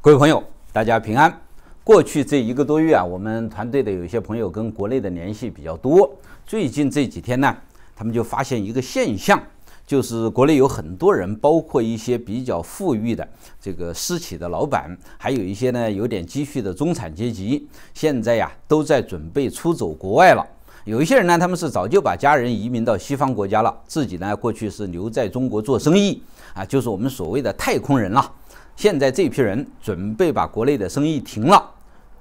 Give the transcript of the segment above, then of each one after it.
各位朋友，大家平安。过去这一个多月啊，我们团队的有一些朋友跟国内的联系比较多。最近这几天呢，他们就发现一个现象，就是国内有很多人，包括一些比较富裕的这个私企的老板，还有一些呢有点积蓄的中产阶级，现在呀都在准备出走国外了。有一些人呢，他们是早就把家人移民到西方国家了，自己呢过去是留在中国做生意啊，就是我们所谓的“太空人”了。现在这批人准备把国内的生意停了，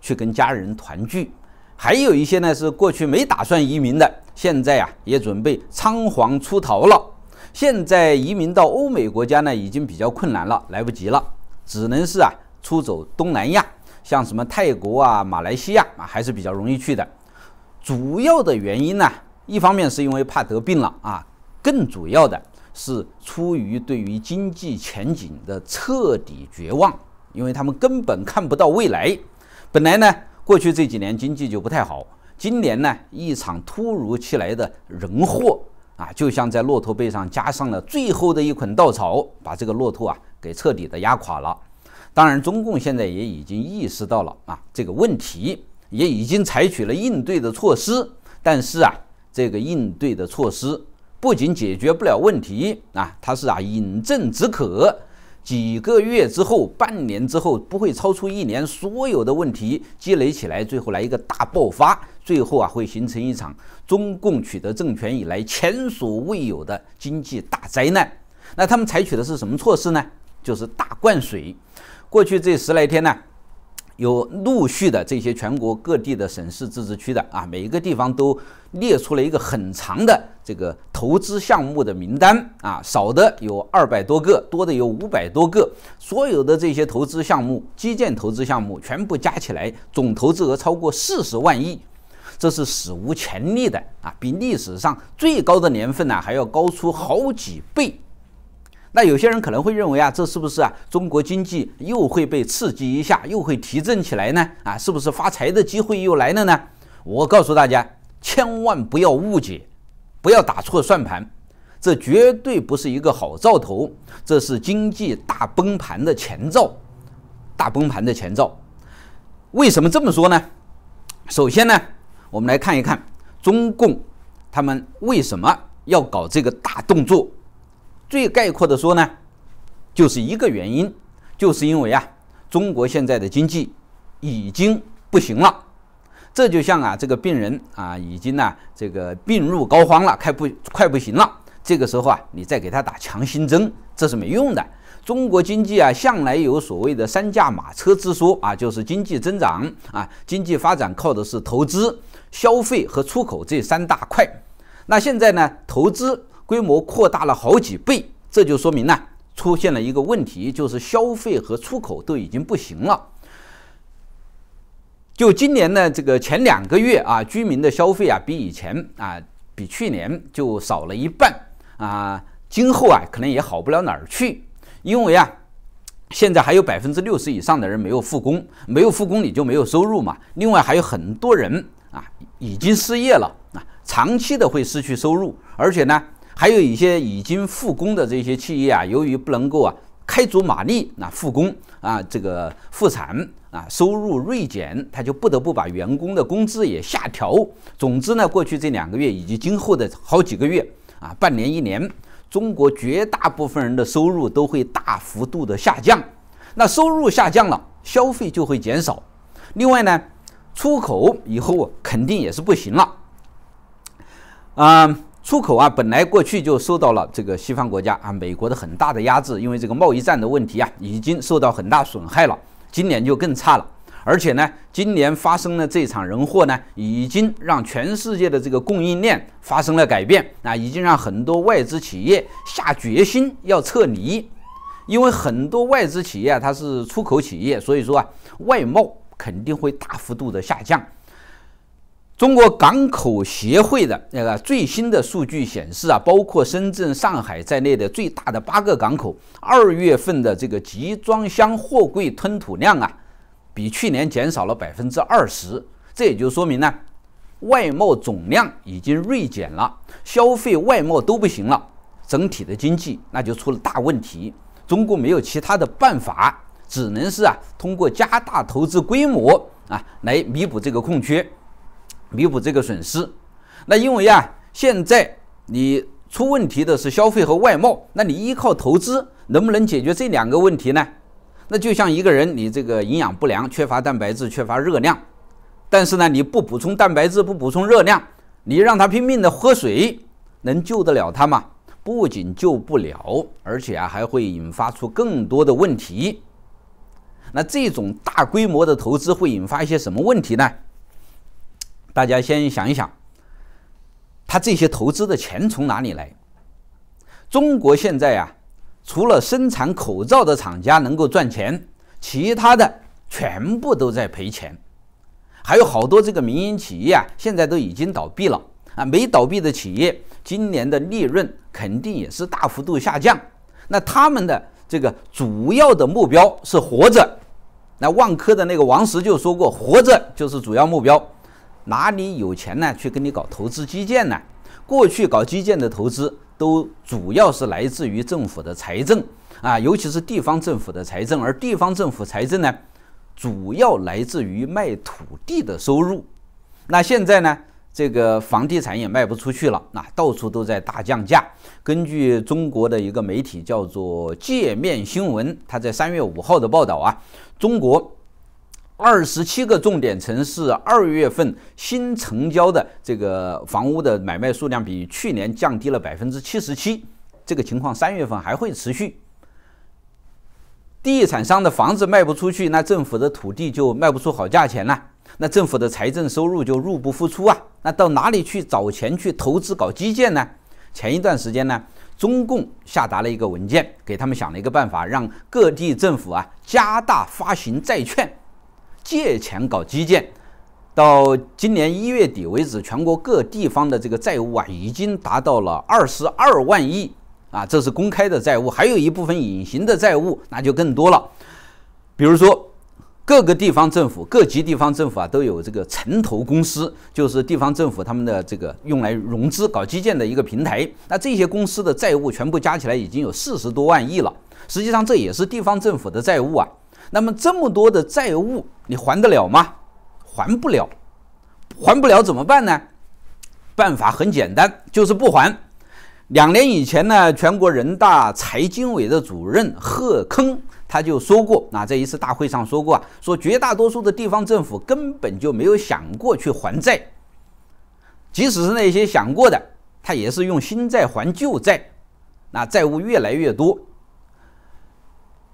去跟家人团聚。还有一些呢是过去没打算移民的，现在呀也准备仓皇出逃了。现在移民到欧美国家呢已经比较困难了，来不及了，只能是啊出走东南亚，像什么泰国啊、马来西亚啊还是比较容易去的。主要的原因呢，一方面是因为怕得病了啊，更主要的。是出于对于经济前景的彻底绝望，因为他们根本看不到未来。本来呢，过去这几年经济就不太好，今年呢，一场突如其来的人祸啊，就像在骆驼背上加上了最后的一捆稻草，把这个骆驼啊给彻底的压垮了。当然，中共现在也已经意识到了啊这个问题，也已经采取了应对的措施，但是啊，这个应对的措施。不仅解决不了问题啊，它是啊饮鸩止渴。几个月之后，半年之后，不会超出一年，所有的问题积累起来，最后来一个大爆发，最后啊会形成一场中共取得政权以来前所未有的经济大灾难。那他们采取的是什么措施呢？就是大灌水。过去这十来天呢。有陆续的这些全国各地的省市自治区的啊，每一个地方都列出了一个很长的这个投资项目的名单啊，少的有二百多个，多的有五百多个。所有的这些投资项目、基建投资项目全部加起来，总投资额超过四十万亿，这是史无前例的啊，比历史上最高的年份呢还要高出好几倍。那有些人可能会认为啊，这是不是啊中国经济又会被刺激一下，又会提振起来呢？啊，是不是发财的机会又来了呢？我告诉大家，千万不要误解，不要打错算盘，这绝对不是一个好兆头，这是经济大崩盘的前兆，大崩盘的前兆。为什么这么说呢？首先呢，我们来看一看中共他们为什么要搞这个大动作。最概括的说呢，就是一个原因，就是因为啊，中国现在的经济已经不行了。这就像啊，这个病人啊，已经呢这个病入膏肓了，快不快不行了。这个时候啊，你再给他打强心针，这是没用的。中国经济啊，向来有所谓的“三驾马车”之说啊，就是经济增长啊，经济发展靠的是投资、消费和出口这三大块。那现在呢，投资。规模扩大了好几倍，这就说明呢，出现了一个问题，就是消费和出口都已经不行了。就今年呢，这个前两个月啊，居民的消费啊，比以前啊，比去年就少了一半啊。今后啊，可能也好不了哪儿去，因为啊，现在还有百分之六十以上的人没有复工，没有复工你就没有收入嘛。另外，还有很多人啊，已经失业了啊，长期的会失去收入，而且呢。还有一些已经复工的这些企业啊，由于不能够啊开足马力那复工啊，这个复产啊，收入锐减，他就不得不把员工的工资也下调。总之呢，过去这两个月以及今后的好几个月啊，半年一年，中国绝大部分人的收入都会大幅度的下降。那收入下降了，消费就会减少。另外呢，出口以后肯定也是不行了。嗯。出口啊，本来过去就受到了这个西方国家啊美国的很大的压制，因为这个贸易战的问题啊，已经受到很大损害了。今年就更差了，而且呢，今年发生了这场人祸呢，已经让全世界的这个供应链发生了改变啊，已经让很多外资企业下决心要撤离，因为很多外资企业它是出口企业，所以说啊，外贸肯定会大幅度的下降。中国港口协会的那个最新的数据显示啊，包括深圳、上海在内的最大的八个港口，二月份的这个集装箱货柜吞吐量啊，比去年减少了百分之二十。这也就说明呢，外贸总量已经锐减了，消费、外贸都不行了，整体的经济那就出了大问题。中国没有其他的办法，只能是啊，通过加大投资规模啊，来弥补这个空缺。弥补这个损失，那因为啊，现在你出问题的是消费和外贸，那你依靠投资能不能解决这两个问题呢？那就像一个人，你这个营养不良，缺乏蛋白质，缺乏热量，但是呢，你不补充蛋白质，不补充热量，你让他拼命的喝水，能救得了他吗？不仅救不了，而且啊，还会引发出更多的问题。那这种大规模的投资会引发一些什么问题呢？大家先想一想，他这些投资的钱从哪里来？中国现在啊，除了生产口罩的厂家能够赚钱，其他的全部都在赔钱。还有好多这个民营企业啊，现在都已经倒闭了啊，没倒闭的企业，今年的利润肯定也是大幅度下降。那他们的这个主要的目标是活着。那万科的那个王石就说过：“活着就是主要目标。”哪里有钱呢？去跟你搞投资基建呢？过去搞基建的投资都主要是来自于政府的财政啊，尤其是地方政府的财政，而地方政府财政呢，主要来自于卖土地的收入。那现在呢，这个房地产也卖不出去了，那到处都在大降价。根据中国的一个媒体叫做界面新闻，他在三月五号的报道啊，中国。二十七个重点城市二月份新成交的这个房屋的买卖数量比去年降低了百分之七十七，这个情况三月份还会持续。地产商的房子卖不出去，那政府的土地就卖不出好价钱了，那政府的财政收入就入不敷出啊。那到哪里去找钱去投资搞基建呢？前一段时间呢，中共下达了一个文件，给他们想了一个办法，让各地政府啊加大发行债券。借钱搞基建，到今年一月底为止，全国各地方的这个债务啊，已经达到了二十二万亿啊，这是公开的债务，还有一部分隐形的债务，那就更多了。比如说，各个地方政府、各级地方政府啊，都有这个城投公司，就是地方政府他们的这个用来融资搞基建的一个平台。那这些公司的债务全部加起来已经有四十多万亿了，实际上这也是地方政府的债务啊。那么这么多的债务你还得了吗？还不了，还不了怎么办呢？办法很简单，就是不还。两年以前呢，全国人大财经委的主任贺铿他就说过，那在一次大会上说过啊，说绝大多数的地方政府根本就没有想过去还债，即使是那些想过的，他也是用新债还旧债，那债务越来越多。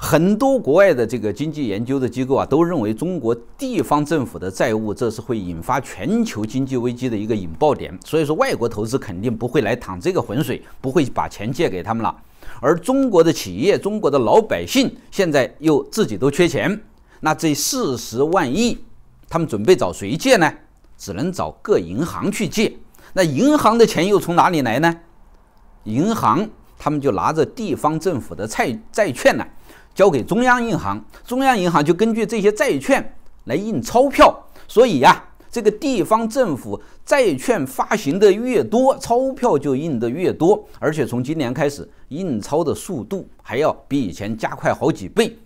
很多国外的这个经济研究的机构啊，都认为中国地方政府的债务这是会引发全球经济危机的一个引爆点，所以说外国投资肯定不会来淌这个浑水，不会把钱借给他们了。而中国的企业、中国的老百姓现在又自己都缺钱，那这四十万亿，他们准备找谁借呢？只能找各银行去借。那银行的钱又从哪里来呢？银行他们就拿着地方政府的债债券呢。交给中央银行，中央银行就根据这些债券来印钞票。所以呀，这个地方政府债券发行的越多，钞票就印的越多。而且从今年开始，印钞的速度还要比以前加快好几倍，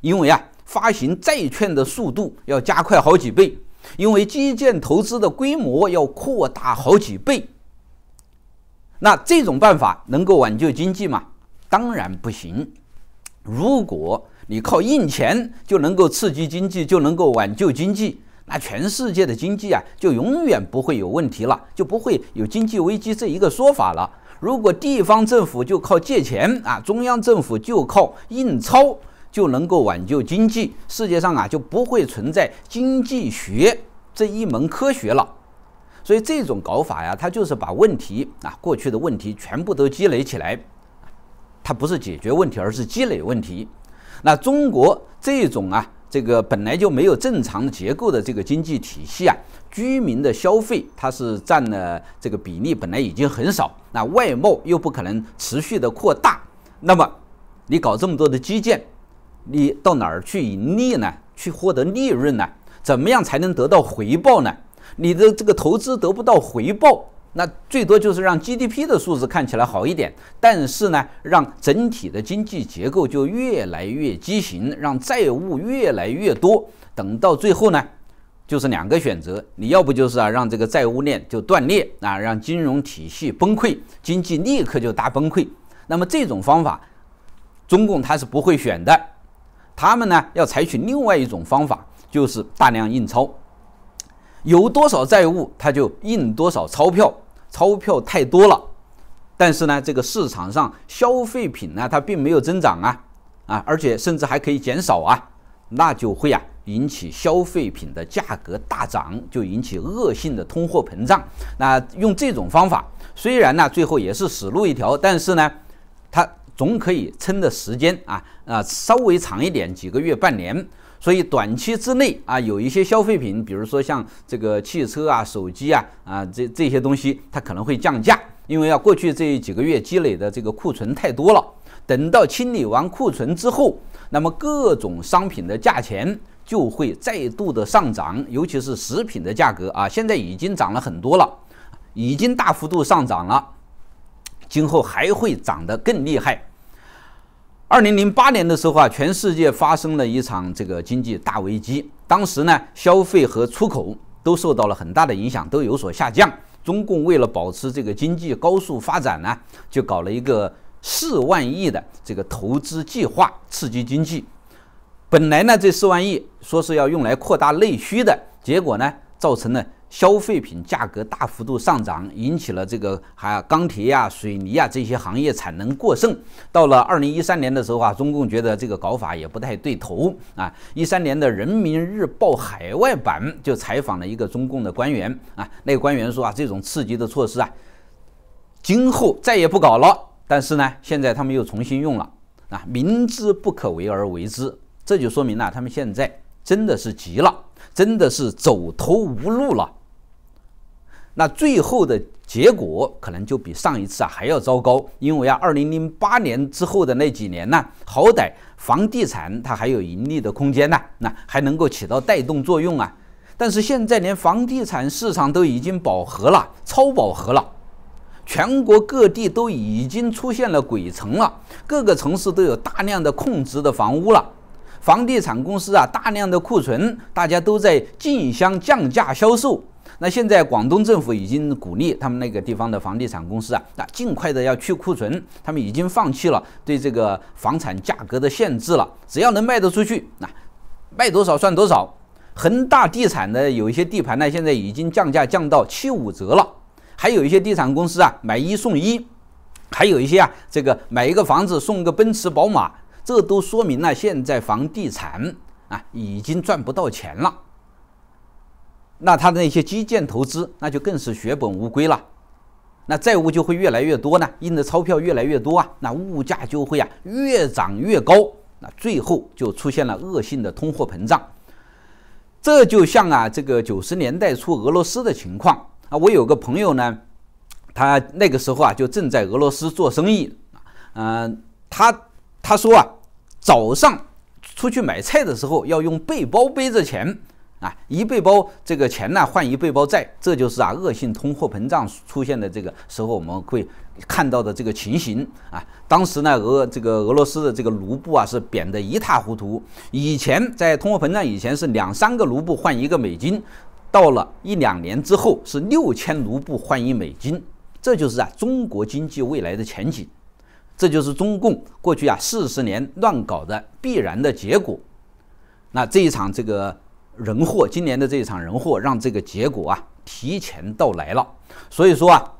因为啊，发行债券的速度要加快好几倍，因为基建投资的规模要扩大好几倍。那这种办法能够挽救经济吗？当然不行。如果你靠印钱就能够刺激经济，就能够挽救经济，那全世界的经济啊，就永远不会有问题了，就不会有经济危机这一个说法了。如果地方政府就靠借钱啊，中央政府就靠印钞就能够挽救经济，世界上啊就不会存在经济学这一门科学了。所以这种搞法呀，它就是把问题啊，过去的问题全部都积累起来。它不是解决问题，而是积累问题。那中国这种啊，这个本来就没有正常的结构的这个经济体系啊，居民的消费它是占了这个比例本来已经很少，那外贸又不可能持续的扩大，那么你搞这么多的基建，你到哪儿去盈利呢？去获得利润呢？怎么样才能得到回报呢？你的这个投资得不到回报。那最多就是让 GDP 的数字看起来好一点，但是呢，让整体的经济结构就越来越畸形，让债务越来越多。等到最后呢，就是两个选择，你要不就是啊，让这个债务链就断裂啊，让金融体系崩溃，经济立刻就大崩溃。那么这种方法，中共他是不会选的，他们呢要采取另外一种方法，就是大量印钞，有多少债务他就印多少钞票。钞票太多了，但是呢，这个市场上消费品呢，它并没有增长啊啊，而且甚至还可以减少啊，那就会啊引起消费品的价格大涨，就引起恶性的通货膨胀。那用这种方法，虽然呢最后也是死路一条，但是呢，它总可以撑的时间啊啊，稍微长一点，几个月、半年。所以短期之内啊，有一些消费品，比如说像这个汽车啊、手机啊、啊这这些东西，它可能会降价，因为要过去这几个月积累的这个库存太多了。等到清理完库存之后，那么各种商品的价钱就会再度的上涨，尤其是食品的价格啊，现在已经涨了很多了，已经大幅度上涨了，今后还会涨得更厉害。二零零八年的时候啊，全世界发生了一场这个经济大危机。当时呢，消费和出口都受到了很大的影响，都有所下降。中共为了保持这个经济高速发展呢，就搞了一个四万亿的这个投资计划刺激经济。本来呢，这四万亿说是要用来扩大内需的，结果呢，造成了。消费品价格大幅度上涨，引起了这个还钢铁呀、水泥啊这些行业产能过剩。到了二零一三年的时候啊，中共觉得这个搞法也不太对头啊。一三年的《人民日报》海外版就采访了一个中共的官员啊，那个官员说啊，这种刺激的措施啊，今后再也不搞了。但是呢，现在他们又重新用了啊，明知不可为而为之，这就说明了他们现在真的是急了，真的是走投无路了。那最后的结果可能就比上一次啊还要糟糕，因为啊，二零零八年之后的那几年呢，好歹房地产它还有盈利的空间呢，那还能够起到带动作用啊。但是现在连房地产市场都已经饱和了，超饱和了，全国各地都已经出现了鬼城了，各个城市都有大量的空置的房屋了，房地产公司啊大量的库存，大家都在竞相降价销售。那现在广东政府已经鼓励他们那个地方的房地产公司啊，那尽快的要去库存。他们已经放弃了对这个房产价格的限制了，只要能卖得出去，那卖多少算多少。恒大地产的有一些地盘呢，现在已经降价降到七五折了，还有一些地产公司啊，买一送一，还有一些啊，这个买一个房子送一个奔驰宝马，这都说明了现在房地产啊已经赚不到钱了。那他的那些基建投资，那就更是血本无归了。那债务就会越来越多呢，印的钞票越来越多啊，那物价就会啊越涨越高，那最后就出现了恶性的通货膨胀。这就像啊这个九十年代初俄罗斯的情况啊，我有个朋友呢，他那个时候啊就正在俄罗斯做生意嗯，他他说啊早上出去买菜的时候要用背包背着钱。啊，一背包这个钱呢，换一背包债，这就是啊，恶性通货膨胀出现的这个时候，我们会看到的这个情形啊。当时呢，俄这个俄罗斯的这个卢布啊，是贬得一塌糊涂。以前在通货膨胀以前是两三个卢布换一个美金，到了一两年之后是六千卢布换一美金。这就是啊，中国经济未来的前景，这就是中共过去啊四十年乱搞的必然的结果。那这一场这个。人祸，今年的这一场人祸让这个结果啊提前到来了。所以说啊，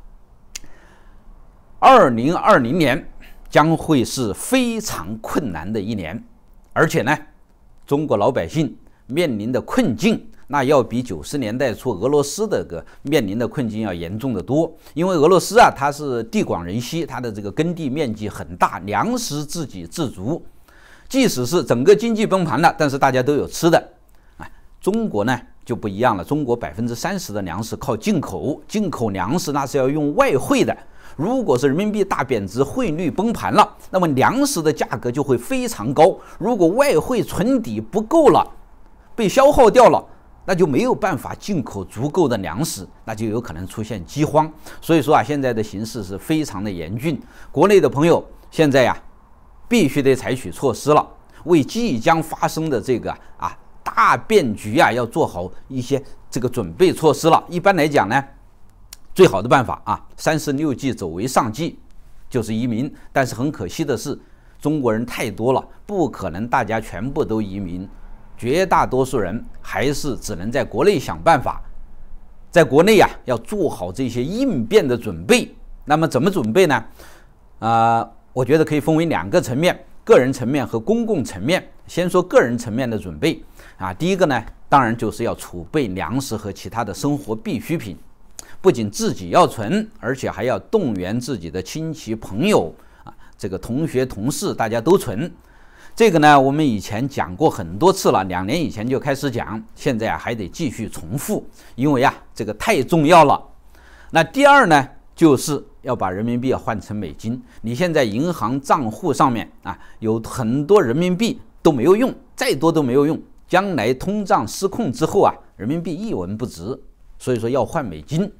二零二零年将会是非常困难的一年，而且呢，中国老百姓面临的困境那要比九十年代初俄罗斯的个面临的困境要严重的多。因为俄罗斯啊，它是地广人稀，它的这个耕地面积很大，粮食自给自足，即使是整个经济崩盘了，但是大家都有吃的。中国呢就不一样了，中国百分之三十的粮食靠进口，进口粮食那是要用外汇的。如果是人民币大贬值，汇率崩盘了，那么粮食的价格就会非常高。如果外汇存底不够了，被消耗掉了，那就没有办法进口足够的粮食，那就有可能出现饥荒。所以说啊，现在的形势是非常的严峻，国内的朋友现在啊，必须得采取措施了，为即将发生的这个啊。大变局啊，要做好一些这个准备措施了。一般来讲呢，最好的办法啊，三十六计走为上计，就是移民。但是很可惜的是，中国人太多了，不可能大家全部都移民，绝大多数人还是只能在国内想办法。在国内啊，要做好这些应变的准备。那么怎么准备呢？啊，我觉得可以分为两个层面。个人层面和公共层面，先说个人层面的准备啊，第一个呢，当然就是要储备粮食和其他的生活必需品，不仅自己要存，而且还要动员自己的亲戚朋友啊，这个同学同事大家都存。这个呢，我们以前讲过很多次了，两年以前就开始讲，现在啊还得继续重复，因为啊这个太重要了。那第二呢？就是要把人民币换成美金，你现在银行账户上面啊有很多人民币都没有用，再多都没有用。将来通胀失控之后啊，人民币一文不值，所以说要换美金。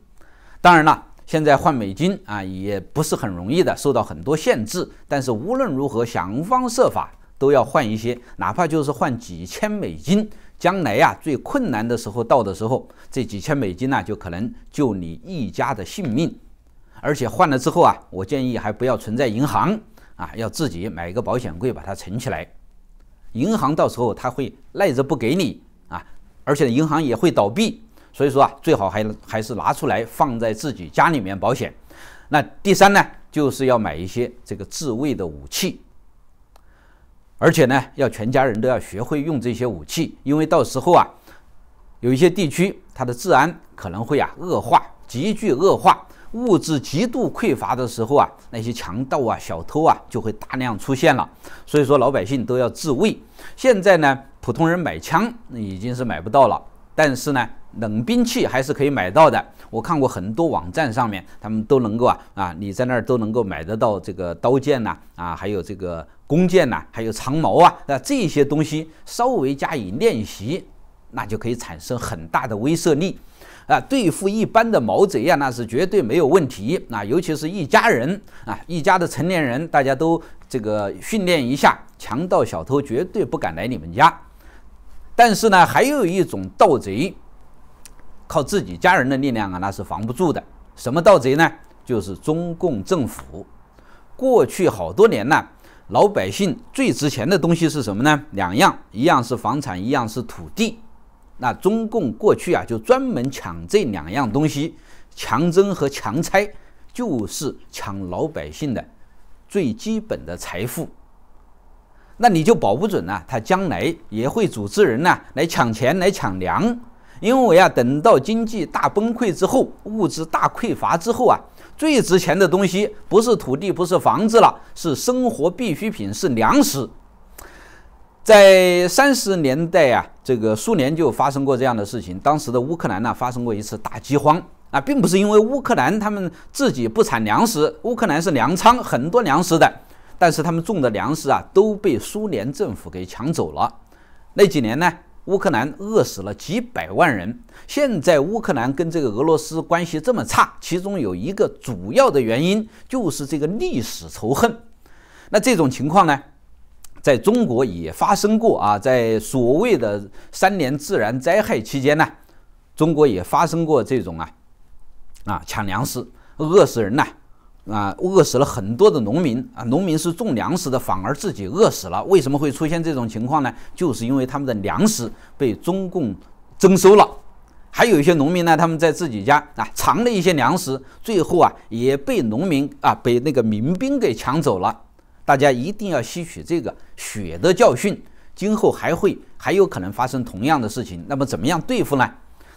当然了，现在换美金啊也不是很容易的，受到很多限制。但是无论如何，想方设法都要换一些，哪怕就是换几千美金。将来呀最困难的时候到的时候，这几千美金呢就可能救你一家的性命。而且换了之后啊，我建议还不要存在银行啊，要自己买一个保险柜把它存起来。银行到时候他会赖着不给你啊，而且银行也会倒闭，所以说啊，最好还还是拿出来放在自己家里面保险。那第三呢，就是要买一些这个自卫的武器，而且呢，要全家人都要学会用这些武器，因为到时候啊，有一些地区它的治安可能会啊恶化，急剧恶化。物质极度匮乏的时候啊，那些强盗啊、小偷啊就会大量出现了。所以说，老百姓都要自卫。现在呢，普通人买枪已经是买不到了，但是呢，冷兵器还是可以买到的。我看过很多网站上面，他们都能够啊啊，你在那儿都能够买得到这个刀剑呐，啊，还有这个弓箭呐，还有长矛啊，那这些东西稍微加以练习，那就可以产生很大的威慑力。啊，对付一般的毛贼啊，那是绝对没有问题。啊，尤其是一家人啊，一家的成年人，大家都这个训练一下，强盗小偷绝对不敢来你们家。但是呢，还有一种盗贼，靠自己家人的力量啊，那是防不住的。什么盗贼呢？就是中共政府。过去好多年呢，老百姓最值钱的东西是什么呢？两样，一样是房产，一样是土地。那中共过去啊，就专门抢这两样东西，强征和强拆，就是抢老百姓的最基本的财富。那你就保不准呢？他将来也会组织人呢来抢钱、来抢粮，因为啊，等到经济大崩溃之后，物资大匮乏之后啊，最值钱的东西不是土地、不是房子了，是生活必需品，是粮食。在三十年代啊，这个苏联就发生过这样的事情。当时的乌克兰呢，发生过一次大饥荒。啊，并不是因为乌克兰他们自己不产粮食，乌克兰是粮仓，很多粮食的。但是他们种的粮食啊，都被苏联政府给抢走了。那几年呢，乌克兰饿死了几百万人。现在乌克兰跟这个俄罗斯关系这么差，其中有一个主要的原因就是这个历史仇恨。那这种情况呢？在中国也发生过啊，在所谓的三年自然灾害期间呢，中国也发生过这种啊啊抢粮食、饿死人呐啊，饿死了很多的农民啊，农民是种粮食的，反而自己饿死了。为什么会出现这种情况呢？就是因为他们的粮食被中共征收了，还有一些农民呢，他们在自己家啊藏了一些粮食，最后啊也被农民啊被那个民兵给抢走了。大家一定要吸取这个血的教训，今后还会还有可能发生同样的事情。那么怎么样对付呢？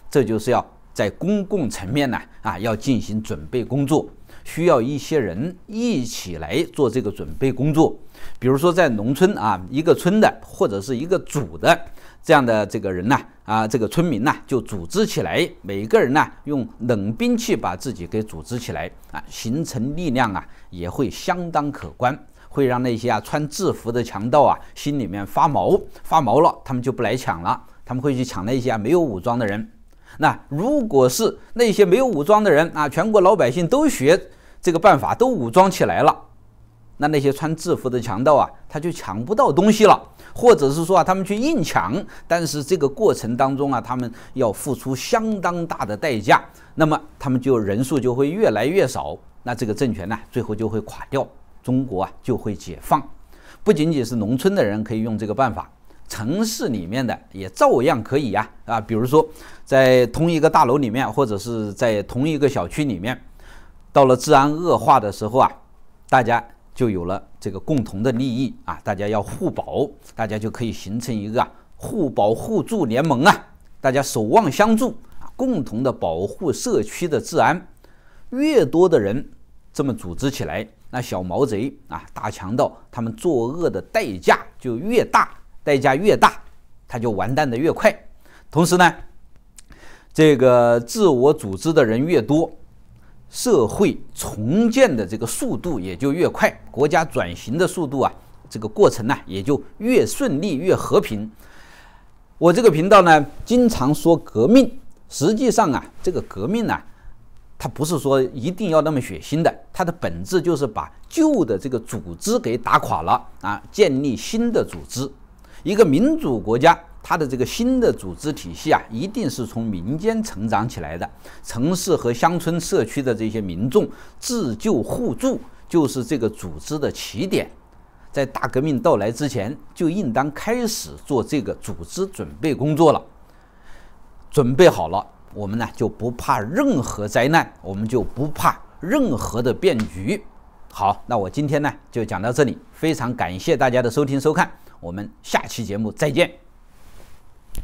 这就是要在公共层面呢啊，要进行准备工作，需要一些人一起来做这个准备工作。比如说在农村啊，一个村的或者是一个组的这样的这个人呢啊，这个村民呢就组织起来，每个人呢用冷兵器把自己给组织起来啊，形成力量啊也会相当可观。会让那些啊穿制服的强盗啊心里面发毛发毛了，他们就不来抢了，他们会去抢那些啊没有武装的人。那如果是那些没有武装的人啊，全国老百姓都学这个办法，都武装起来了，那那些穿制服的强盗啊，他就抢不到东西了，或者是说啊，他们去硬抢，但是这个过程当中啊，他们要付出相当大的代价，那么他们就人数就会越来越少，那这个政权呢，最后就会垮掉。中国啊就会解放，不仅仅是农村的人可以用这个办法，城市里面的也照样可以呀！啊，比如说在同一个大楼里面，或者是在同一个小区里面，到了治安恶化的时候啊，大家就有了这个共同的利益啊，大家要互保，大家就可以形成一个互保互助联盟啊，大家守望相助啊，共同的保护社区的治安。越多的人这么组织起来。那小毛贼啊，大强盗，他们作恶的代价就越大，代价越大，他就完蛋的越快。同时呢，这个自我组织的人越多，社会重建的这个速度也就越快，国家转型的速度啊，这个过程呢也就越顺利越和平。我这个频道呢，经常说革命，实际上啊，这个革命呢，它不是说一定要那么血腥的。它的本质就是把旧的这个组织给打垮了啊，建立新的组织。一个民主国家，它的这个新的组织体系啊，一定是从民间成长起来的。城市和乡村社区的这些民众自救互助，就是这个组织的起点。在大革命到来之前，就应当开始做这个组织准备工作了。准备好了，我们呢就不怕任何灾难，我们就不怕。任何的变局，好，那我今天呢就讲到这里，非常感谢大家的收听收看，我们下期节目再见。